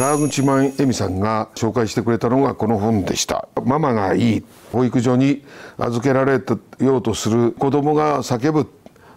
川口万恵美さんが紹介してくれたのがこの本でしたママがいい保育所に預けられようとする子供が叫ぶ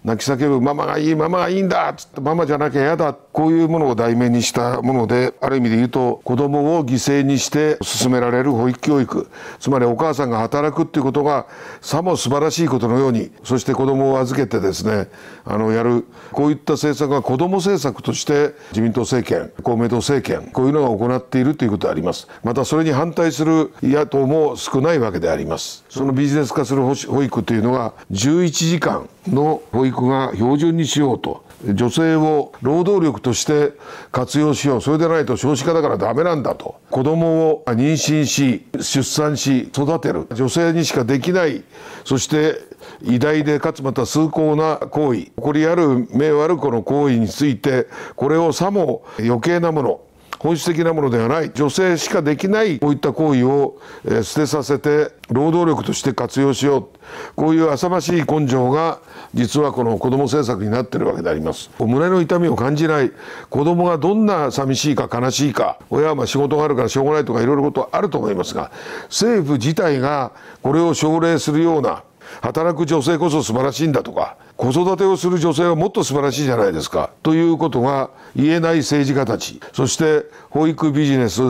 泣き叫ぶママがいいママがいいんだっつってママじゃなきゃ嫌だこういうものを題名にしたものである意味で言うと子供を犠牲にして進められる保育教育つまりお母さんが働くっていうことがさも素晴らしいことのようにそして子供を預けてですねあのやるこういった政策は子ども政策として自民党政権公明党政権こういうのが行っているということでありますまたそれに反対する野党も少ないわけでありますそのビジネス化する保育というのは11時間の保育が標準にしようと女性を労働力として活用しようそれでないと少子化だからダメなんだと子供を妊娠し出産し育てる女性にしかできないそして偉大でかつまた崇高な行為誇りある名悪この行為についてこれをさも余計なもの本質的なものではない女性しかできないこういった行為を、え捨てさせて労働力として活用しようこういう浅ましい根性が実はこの子ども政策になってるわけであります胸の痛みを感じない子どもがどんな寂しいか悲しいか親はま仕事があるからしょうがないとかいろいろことあると思いますが政府自体がこれを奨励するような働く女性こそ素晴らしいんだとか子育てをする女性はもっと素晴らしいじゃないですかということが言えない政治家たちそして保育ビジネス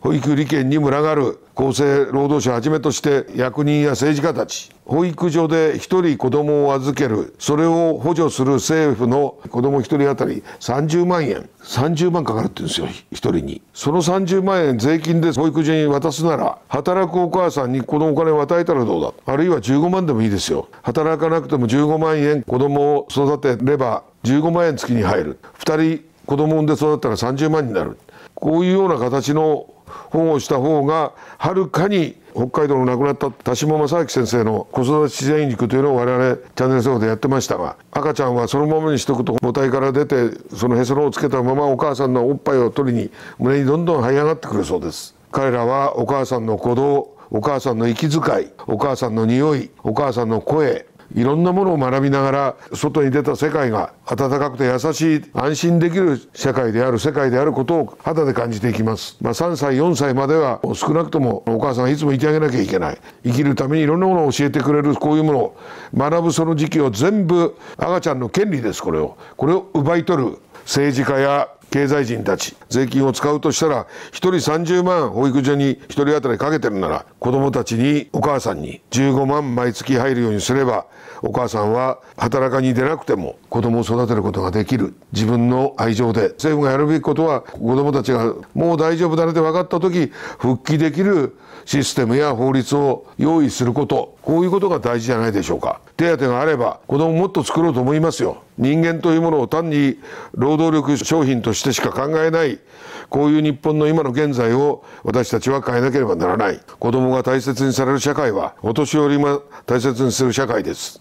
保育利権に群がる厚生労働者はじめとして役人や政治家たち保育所で1人子供を預けるそれを補助する政府の子供1人当たり30万円30万かかるって言うんですよ1人にその30万円税金で保育所に渡すなら働くお母さんにこのお金を与えたらどうだあるいは15万でもいいですよ働かなくても15万円子供を育てれば15万円月に入る2人子供産んで育ったら30万になるこういうような形の保護をした方がはるかに北海道の亡くなった田島正明先生の子育て自然塾というのを我々チャンネル制度でやってましたが赤ちゃんはそのままにしとくと母体から出てそのへその緒をつけたままお母さんのおっぱいを取りに胸にどんどん這い上がってくるそうです彼らはお母さんの鼓動お母さんの息遣いお母さんの匂いお母さんの声いろんなものを学びながら外に出た世界が温かくて優しい安心できる社会である世界であることを肌で感じていきます、まあ、3歳4歳までは少なくともお母さんいつもいてあげなきゃいけない生きるためにいろんなものを教えてくれるこういうものを学ぶその時期を全部赤ちゃんの権利ですこれをこれを奪い取る政治家や経済人たち税金を使うとしたら1人30万保育所に1人当たりかけてるなら子供たちにお母さんに15万毎月入るようにすればお母さんは働かに出なくても子供を育てることができる自分の愛情で政府がやるべきことは子供たちがもう大丈夫だねって分かった時復帰できるシステムや法律を用意することこういうことが大事じゃないでしょうか。手当があれば子供もっと作ろうと思いますよ人間というものを単に労働力商品としてしか考えないこういう日本の今の現在を私たちは変えなければならない子どもが大切にされる社会はお年寄りも大切にする社会です